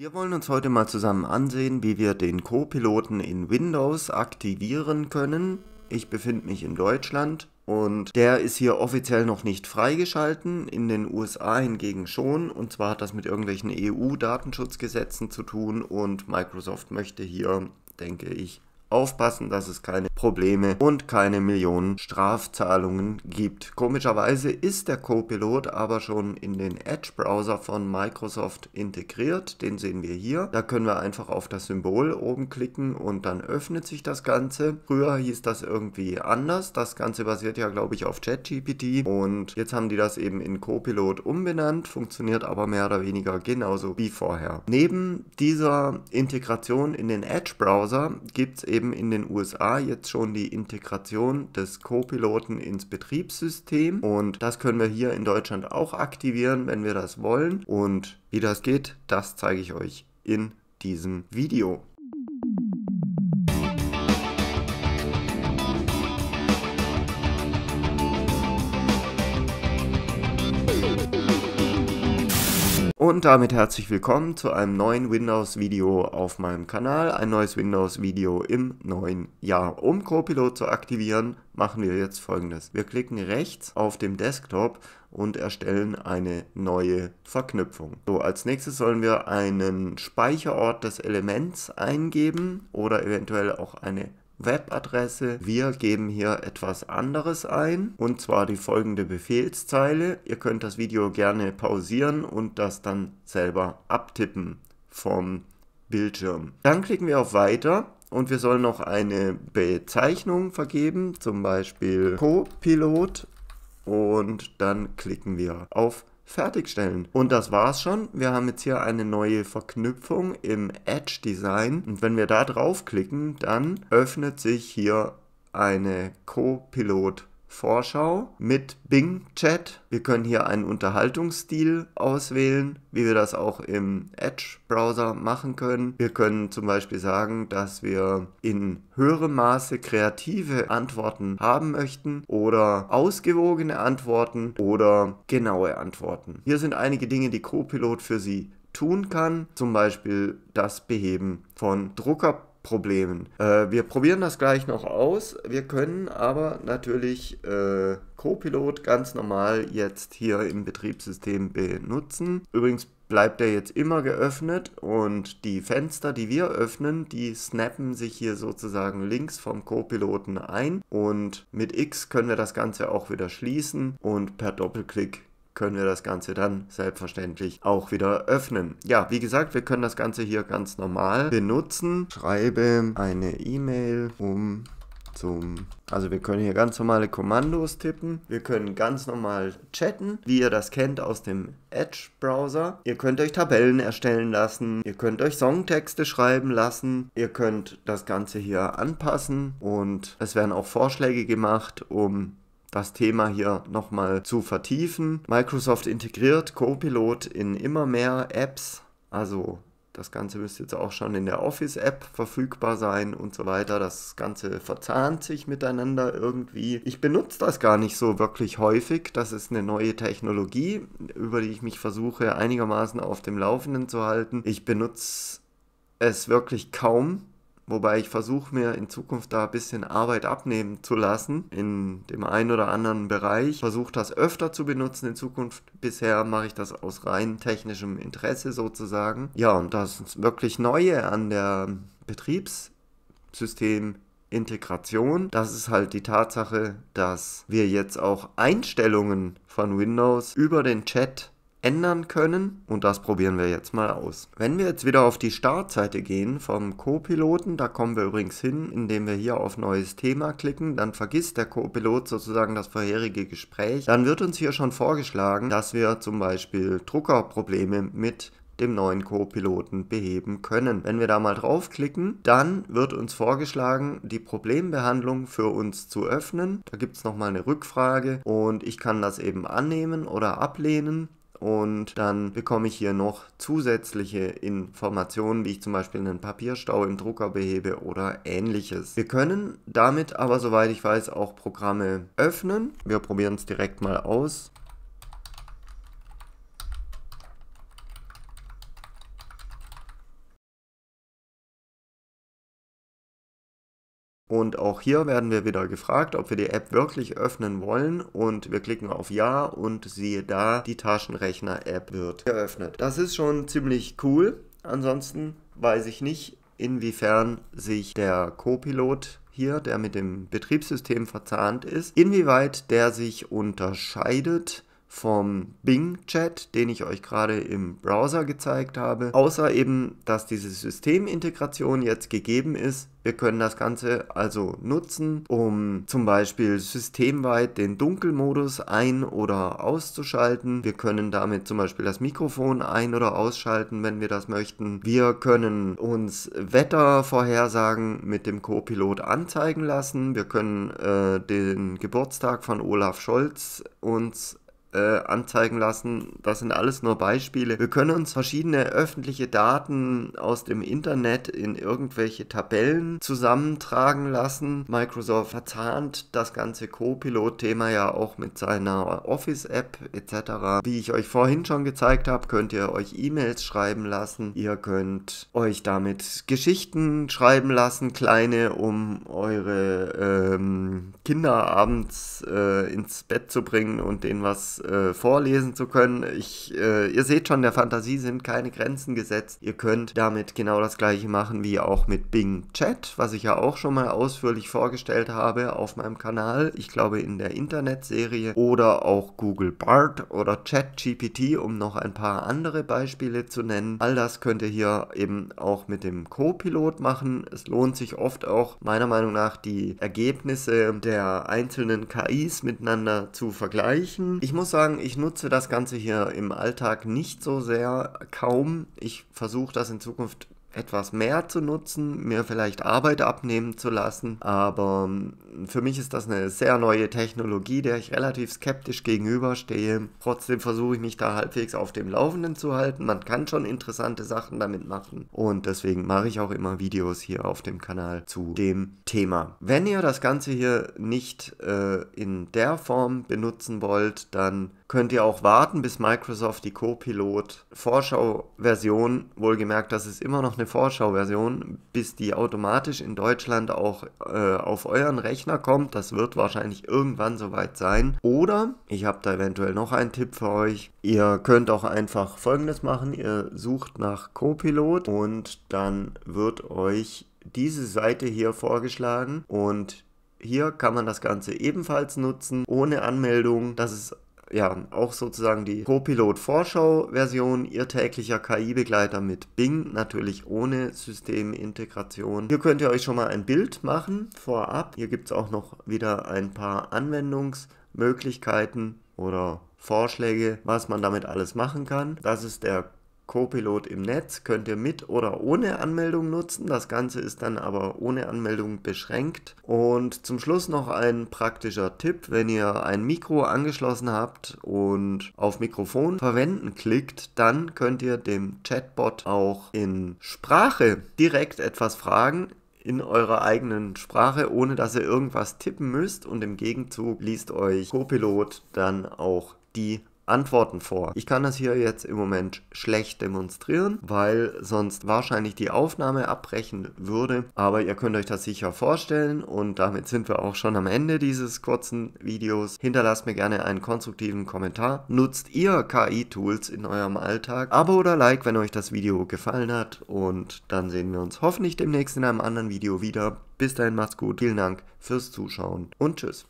Wir wollen uns heute mal zusammen ansehen, wie wir den Co-Piloten in Windows aktivieren können. Ich befinde mich in Deutschland und der ist hier offiziell noch nicht freigeschalten, in den USA hingegen schon. Und zwar hat das mit irgendwelchen EU-Datenschutzgesetzen zu tun und Microsoft möchte hier, denke ich, aufpassen, dass es keine Probleme und keine Millionen Strafzahlungen gibt. Komischerweise ist der Copilot aber schon in den Edge-Browser von Microsoft integriert. Den sehen wir hier. Da können wir einfach auf das Symbol oben klicken und dann öffnet sich das Ganze. Früher hieß das irgendwie anders. Das Ganze basiert ja, glaube ich, auf ChatGPT und jetzt haben die das eben in Copilot umbenannt, funktioniert aber mehr oder weniger genauso wie vorher. Neben dieser Integration in den Edge-Browser gibt es eben eben in den USA jetzt schon die Integration des Co-Piloten ins Betriebssystem und das können wir hier in Deutschland auch aktivieren, wenn wir das wollen. Und wie das geht, das zeige ich euch in diesem Video. Thank you. Und damit herzlich willkommen zu einem neuen Windows-Video auf meinem Kanal. Ein neues Windows-Video im neuen Jahr. Um Copilot zu aktivieren, machen wir jetzt folgendes. Wir klicken rechts auf dem Desktop und erstellen eine neue Verknüpfung. So, als nächstes sollen wir einen Speicherort des Elements eingeben oder eventuell auch eine Webadresse. Wir geben hier etwas anderes ein und zwar die folgende Befehlszeile. Ihr könnt das Video gerne pausieren und das dann selber abtippen vom Bildschirm. Dann klicken wir auf Weiter und wir sollen noch eine Bezeichnung vergeben, zum Beispiel Co-Pilot und dann klicken wir auf fertigstellen. Und das war's schon. Wir haben jetzt hier eine neue Verknüpfung im Edge Design. Und wenn wir da draufklicken, dann öffnet sich hier eine Co-Pilot verknüpfung Vorschau mit Bing Chat. Wir können hier einen Unterhaltungsstil auswählen, wie wir das auch im Edge-Browser machen können. Wir können zum Beispiel sagen, dass wir in höherem Maße kreative Antworten haben möchten oder ausgewogene Antworten oder genaue Antworten. Hier sind einige Dinge, die Copilot für Sie tun kann, zum Beispiel das Beheben von Drucker Problemen. Äh, wir probieren das gleich noch aus. Wir können aber natürlich äh, Copilot ganz normal jetzt hier im Betriebssystem benutzen. Übrigens bleibt er jetzt immer geöffnet und die Fenster, die wir öffnen, die snappen sich hier sozusagen links vom Co-Piloten ein und mit X können wir das Ganze auch wieder schließen und per Doppelklick können wir das Ganze dann selbstverständlich auch wieder öffnen. Ja, wie gesagt, wir können das Ganze hier ganz normal benutzen. Schreibe eine E-Mail um zum also wir können hier ganz normale Kommandos tippen. Wir können ganz normal chatten, wie ihr das kennt aus dem Edge-Browser. Ihr könnt euch Tabellen erstellen lassen. Ihr könnt euch Songtexte schreiben lassen. Ihr könnt das Ganze hier anpassen. Und es werden auch Vorschläge gemacht, um das Thema hier nochmal zu vertiefen. Microsoft integriert Copilot in immer mehr Apps, also das Ganze müsste jetzt auch schon in der Office-App verfügbar sein und so weiter. Das Ganze verzahnt sich miteinander irgendwie. Ich benutze das gar nicht so wirklich häufig. Das ist eine neue Technologie, über die ich mich versuche einigermaßen auf dem Laufenden zu halten. Ich benutze es wirklich kaum Wobei ich versuche mir in Zukunft da ein bisschen Arbeit abnehmen zu lassen in dem einen oder anderen Bereich. Versuche das öfter zu benutzen in Zukunft. Bisher mache ich das aus rein technischem Interesse sozusagen. Ja, und das wirklich Neue an der Betriebssystem Integration. Das ist halt die Tatsache, dass wir jetzt auch Einstellungen von Windows über den Chat ändern können und das probieren wir jetzt mal aus. Wenn wir jetzt wieder auf die Startseite gehen vom Co-Piloten, da kommen wir übrigens hin, indem wir hier auf neues Thema klicken, dann vergisst der Co-Pilot sozusagen das vorherige Gespräch, dann wird uns hier schon vorgeschlagen, dass wir zum Beispiel Druckerprobleme mit dem neuen Co-Piloten beheben können. Wenn wir da mal draufklicken, dann wird uns vorgeschlagen, die Problembehandlung für uns zu öffnen. Da gibt es nochmal eine Rückfrage und ich kann das eben annehmen oder ablehnen und dann bekomme ich hier noch zusätzliche Informationen, wie ich zum Beispiel einen Papierstau im Drucker behebe oder ähnliches. Wir können damit aber, soweit ich weiß, auch Programme öffnen. Wir probieren es direkt mal aus. Und auch hier werden wir wieder gefragt, ob wir die App wirklich öffnen wollen und wir klicken auf Ja und siehe da, die Taschenrechner-App wird geöffnet. Das ist schon ziemlich cool. Ansonsten weiß ich nicht, inwiefern sich der Copilot hier, der mit dem Betriebssystem verzahnt ist, inwieweit der sich unterscheidet vom Bing-Chat, den ich euch gerade im Browser gezeigt habe. Außer eben, dass diese Systemintegration jetzt gegeben ist. Wir können das Ganze also nutzen, um zum Beispiel systemweit den Dunkelmodus ein- oder auszuschalten. Wir können damit zum Beispiel das Mikrofon ein- oder ausschalten, wenn wir das möchten. Wir können uns Wettervorhersagen mit dem Co-Pilot anzeigen lassen. Wir können äh, den Geburtstag von Olaf Scholz uns äh, anzeigen lassen. Das sind alles nur Beispiele. Wir können uns verschiedene öffentliche Daten aus dem Internet in irgendwelche Tabellen zusammentragen lassen. Microsoft verzahnt das ganze Co-Pilot-Thema ja auch mit seiner Office-App etc. Wie ich euch vorhin schon gezeigt habe, könnt ihr euch E-Mails schreiben lassen. Ihr könnt euch damit Geschichten schreiben lassen, kleine, um eure ähm, Kinder abends äh, ins Bett zu bringen und denen was äh, vorlesen zu können. Ich, äh, ihr seht schon, der Fantasie sind keine Grenzen gesetzt. Ihr könnt damit genau das gleiche machen wie auch mit Bing Chat, was ich ja auch schon mal ausführlich vorgestellt habe auf meinem Kanal. Ich glaube in der Internetserie oder auch Google Bart oder ChatGPT, um noch ein paar andere Beispiele zu nennen. All das könnt ihr hier eben auch mit dem Co-Pilot machen. Es lohnt sich oft auch meiner Meinung nach die Ergebnisse der einzelnen KIs miteinander zu vergleichen. Ich muss sagen, ich nutze das Ganze hier im Alltag nicht so sehr, kaum. Ich versuche das in Zukunft etwas mehr zu nutzen, mir vielleicht Arbeit abnehmen zu lassen. Aber ähm, für mich ist das eine sehr neue Technologie, der ich relativ skeptisch gegenüberstehe. Trotzdem versuche ich mich da halbwegs auf dem Laufenden zu halten. Man kann schon interessante Sachen damit machen. Und deswegen mache ich auch immer Videos hier auf dem Kanal zu dem Thema. Wenn ihr das Ganze hier nicht äh, in der Form benutzen wollt, dann könnt ihr auch warten, bis Microsoft die Copilot Vorschau-Version, wohlgemerkt, das ist immer noch eine Vorschauversion, bis die automatisch in Deutschland auch äh, auf euren Rechner kommt. Das wird wahrscheinlich irgendwann soweit sein. Oder ich habe da eventuell noch einen Tipp für euch. Ihr könnt auch einfach folgendes machen. Ihr sucht nach Copilot und dann wird euch diese Seite hier vorgeschlagen und hier kann man das Ganze ebenfalls nutzen, ohne Anmeldung. Das ist ja, auch sozusagen die Copilot-Vorschau-Version, Ihr täglicher KI-Begleiter mit Bing, natürlich ohne Systemintegration. Hier könnt ihr euch schon mal ein Bild machen vorab. Hier gibt es auch noch wieder ein paar Anwendungsmöglichkeiten oder Vorschläge, was man damit alles machen kann. Das ist der Copilot im Netz könnt ihr mit oder ohne Anmeldung nutzen. Das Ganze ist dann aber ohne Anmeldung beschränkt. Und zum Schluss noch ein praktischer Tipp, wenn ihr ein Mikro angeschlossen habt und auf Mikrofon verwenden klickt, dann könnt ihr dem Chatbot auch in Sprache direkt etwas fragen in eurer eigenen Sprache, ohne dass ihr irgendwas tippen müsst und im Gegenzug liest euch Copilot dann auch die Antworten vor. Ich kann das hier jetzt im Moment schlecht demonstrieren, weil sonst wahrscheinlich die Aufnahme abbrechen würde. Aber ihr könnt euch das sicher vorstellen und damit sind wir auch schon am Ende dieses kurzen Videos. Hinterlasst mir gerne einen konstruktiven Kommentar. Nutzt ihr KI-Tools in eurem Alltag? Abo oder Like, wenn euch das Video gefallen hat. Und dann sehen wir uns hoffentlich demnächst in einem anderen Video wieder. Bis dahin macht's gut. Vielen Dank fürs Zuschauen und tschüss.